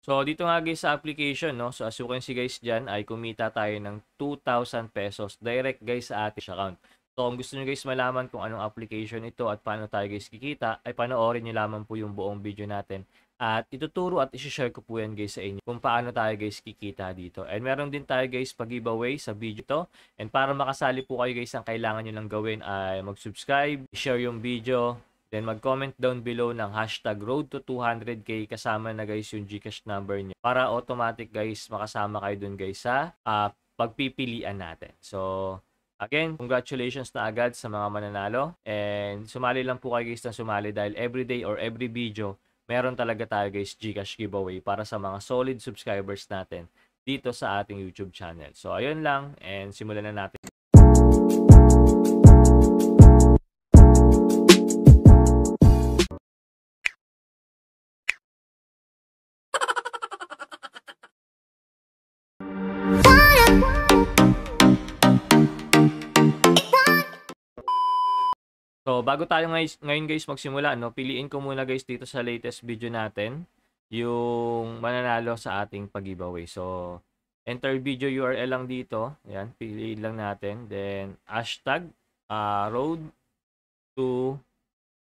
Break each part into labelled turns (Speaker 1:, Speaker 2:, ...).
Speaker 1: So, dito nga guys sa application, no? So, as you can see guys dyan, ay kumita tayo ng 2,000 pesos direct guys sa ating account. So, kung gusto nyo guys malaman kung anong application ito at paano tayo guys kikita, ay panoorin nyo lamang po yung buong video natin. At ituturo at isishare ko po yan guys sa inyo kung paano tayo guys kikita dito. And meron din tayo guys pag-giveaway sa video to. And para makasali po kayo guys, ang kailangan nyo lang gawin ay mag-subscribe, share yung video, Then mag-comment down below ng hashtag road to 200k kasama na guys yung Gcash number niyo para automatic guys makasama kayo dun guys sa uh, pagpipilian natin. So again, congratulations na agad sa mga mananalo and sumali lang po kayo guys na sumali dahil everyday or every video meron talaga tayo guys Gcash giveaway para sa mga solid subscribers natin dito sa ating YouTube channel. So ayun lang and simulan na natin. bago tayo ngay- ngayon guys magsimula, no, piliin ko muna guys dito sa latest video natin yung mananalo sa ating pag-giveaway. So, enter video URL lang dito. Ayan, piliin lang natin. Then, hashtag uh, road to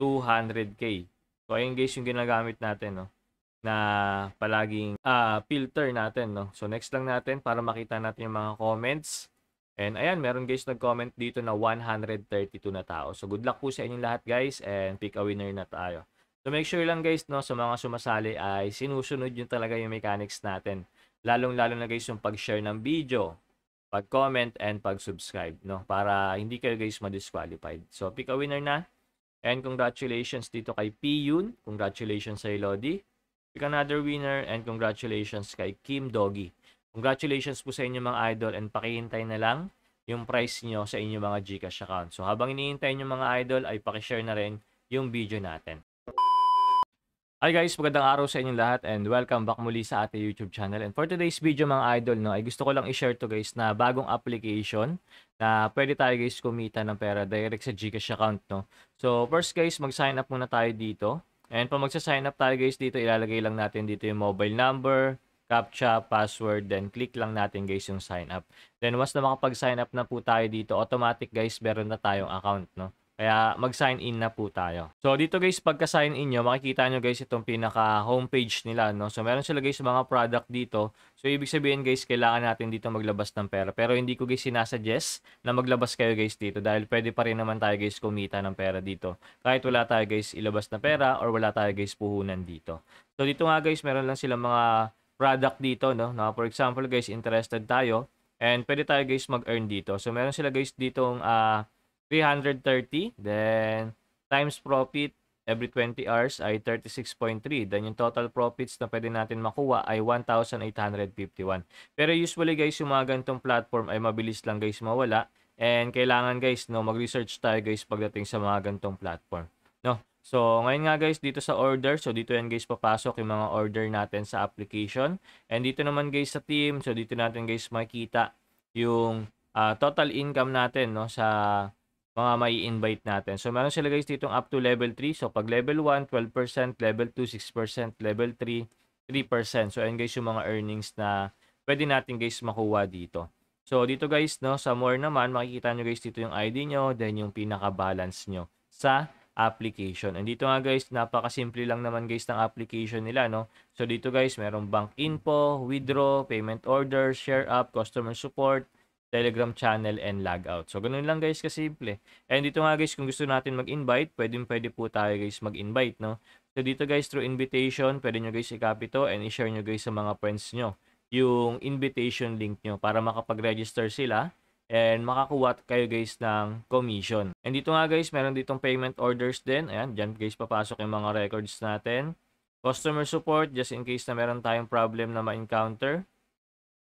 Speaker 1: 200k. So, ayun guys yung ginagamit natin, no na palaging uh, filter natin no. So next lang natin para makita natin yung mga comments And ayan, meron guys nag-comment dito na 132 na tao. So good luck po sa inyong lahat guys and pick a winner na tayo. So make sure lang guys no, sa mga sumasali ay sinusunod yun talaga yung mechanics natin. Lalong-lalo na guys yung pag-share ng video, pag-comment and pag-subscribe no para hindi kayo guys ma-disqualified. So pick a winner na. And congratulations dito kay Piyun, congratulations sa Lodi. Pick another winner and congratulations kay Kim Doggy. Congratulations po sa inyo mga idol and pakihintay na lang yung price nyo sa inyo mga Gcash account. So habang iniintay nyo mga idol ay pakishare na rin yung video natin. Hi guys, magandang araw sa inyong lahat and welcome back muli sa ating YouTube channel. And for today's video mga idol, no, ay gusto ko lang i-share to guys na bagong application na pwede tayo guys kumita ng pera direct sa Gcash account. No? So first guys, mag-sign up muna tayo dito. And pag magsa-sign up tayo guys dito, ilalagay lang natin dito yung mobile number, CAPTCHA, password, then click lang natin guys yung sign up. Then once na makapag-sign up na po tayo dito, automatic guys, meron na tayong account, no? Kaya mag-sign in na po tayo. So dito guys, pagka-sign in nyo, makikita nyo guys itong pinaka homepage nila. No? So meron sila guys mga product dito. So ibig sabihin guys, kailangan natin dito maglabas ng pera. Pero hindi ko guys sinasuggest na maglabas kayo guys dito. Dahil pwede pa rin naman tayo guys kumita ng pera dito. Kahit wala tayo guys ilabas na pera or wala tayo guys puhunan dito. So dito nga guys, meron lang silang mga product dito, no? Now, for example, guys, interested tayo. And pwede tayo, guys, mag-earn dito. So, meron sila, guys, ditong uh, ah, 330. Then, times profit every 20 hours ay 36.3. Then, yung total profits na pwede natin makuha ay 1,851. Pero usually, guys, yung mga ganitong platform ay mabilis lang, guys, mawala. And kailangan, guys, no, mag-research tayo, guys, pagdating sa mga ganitong platform. No? So, ngayon nga guys, dito sa order, so dito yan guys papasok yung mga order natin sa application. And dito naman guys sa team, so dito natin guys makikita yung uh, total income natin no sa mga may invite natin. So, meron sila guys ditong up to level 3. So, pag level 1, 12%, level 2, 6%, level 3, 3%. So, ayan guys yung mga earnings na pwede natin guys makuha dito. So, dito guys, no, sa more naman, makikita nyo guys dito yung ID nyo, then yung pinaka-balance nyo sa application. And dito nga guys, napakasimple lang naman guys ng application nila, no? So dito guys, merong bank info, withdraw, payment order, share up, customer support, Telegram channel, and logout. So, ganun lang guys, kasimple. And dito nga guys, kung gusto natin mag-invite, pwede, pwede po tayo guys mag-invite, no? So, dito guys, through invitation, pwede nyo guys i-copy to and i-share nyo guys sa mga friends nyo yung invitation link nyo para makapag-register sila and makakuha kayo guys ng commission. And dito nga guys, meron ditong payment orders din. Ayan, dyan guys papasok yung mga records natin. Customer support, just in case na meron tayong problem na ma-encounter.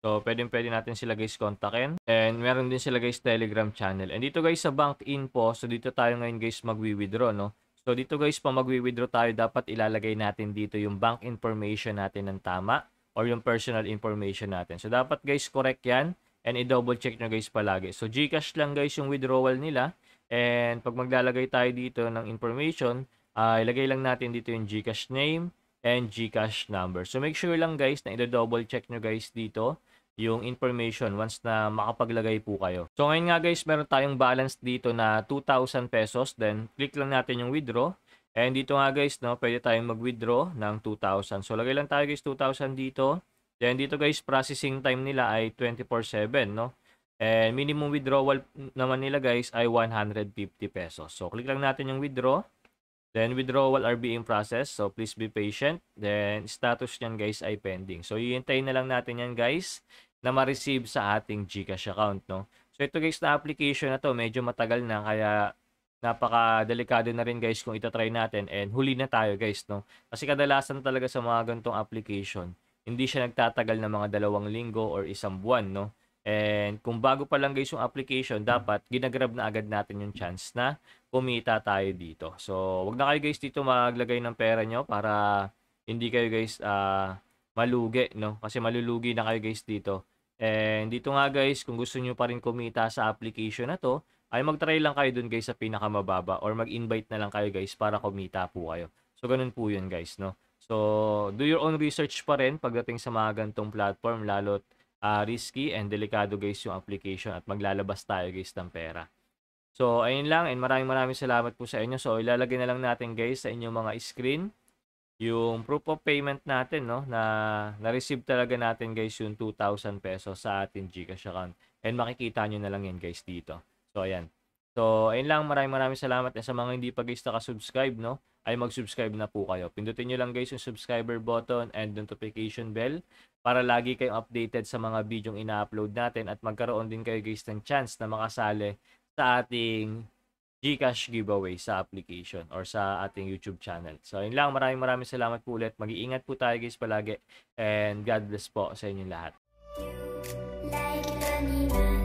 Speaker 1: So, pwedeng pwede natin sila guys kontakin. And meron din sila guys telegram channel. And dito guys sa bank info, so dito tayo ngayon guys magwi-withdraw, no? So, dito guys, pa magwi-withdraw tayo, dapat ilalagay natin dito yung bank information natin ng tama or yung personal information natin. So, dapat guys, correct yan. And i-double check nyo guys palagi. So Gcash lang guys yung withdrawal nila. And pag maglalagay tayo dito ng information, uh, ilagay lang natin dito yung Gcash name and Gcash number. So make sure lang guys na i-double check nyo guys dito yung information once na makapaglagay po kayo. So ngayon nga guys, meron tayong balance dito na 2,000 pesos. Then click lang natin yung withdraw. And dito nga guys, no, pwede tayong mag-withdraw ng 2,000. So lagay lang tayo guys 2,000 dito. Then dito guys, processing time nila ay 24/7, no? And minimum withdrawal naman nila guys ay 150 pesos. So click lang natin yung withdraw. Then withdrawal are being processed. So please be patient. Then status niyan guys ay pending. So hihintayin na lang natin yan guys na ma-receive sa ating GCash account, no? So ito guys na application na to, medyo matagal na kaya napaka-delikado na rin guys kung ita-try natin and huli na tayo guys no. Kasi kadalasan talaga sa mga ganitong application, hindi siya nagtatagal ng mga dalawang linggo or isang buwan, no? And kung bago pa lang guys yung application, dapat ginagrab na agad natin yung chance na kumita tayo dito. So, wag na kayo guys dito maglagay ng pera nyo para hindi kayo guys uh, malugi, no? Kasi malulugi na kayo guys dito. And dito nga guys, kung gusto nyo pa rin kumita sa application na to, ay mag-try lang kayo dun guys sa pinakamababa or mag-invite na lang kayo guys para kumita po kayo. So, ganun po yun guys, no? So, do your own research pa rin pagdating sa mga gantong platform, lalo't uh, risky and delikado guys yung application at maglalabas tayo guys ng pera. So, ayun lang and maraming maraming salamat po sa inyo. So, ilalagay na lang natin guys sa inyong mga screen yung proof of payment natin no na na-receive talaga natin guys yung 2,000 pesos sa ating GCash account and makikita nyo na lang yan guys dito. So, ayan. So, ayun lang. Maraming maraming salamat. And sa mga hindi pa guys naka-subscribe, no? ay mag-subscribe na po kayo. Pindutin nyo lang guys yung subscriber button and notification bell para lagi kayong updated sa mga video ina-upload natin at magkaroon din kayo guys ng chance na makasali sa ating Gcash giveaway sa application or sa ating YouTube channel. So yun lang, maraming maraming salamat po ulit. Mag-iingat po tayo guys palagi and God bless po sa inyong lahat. Like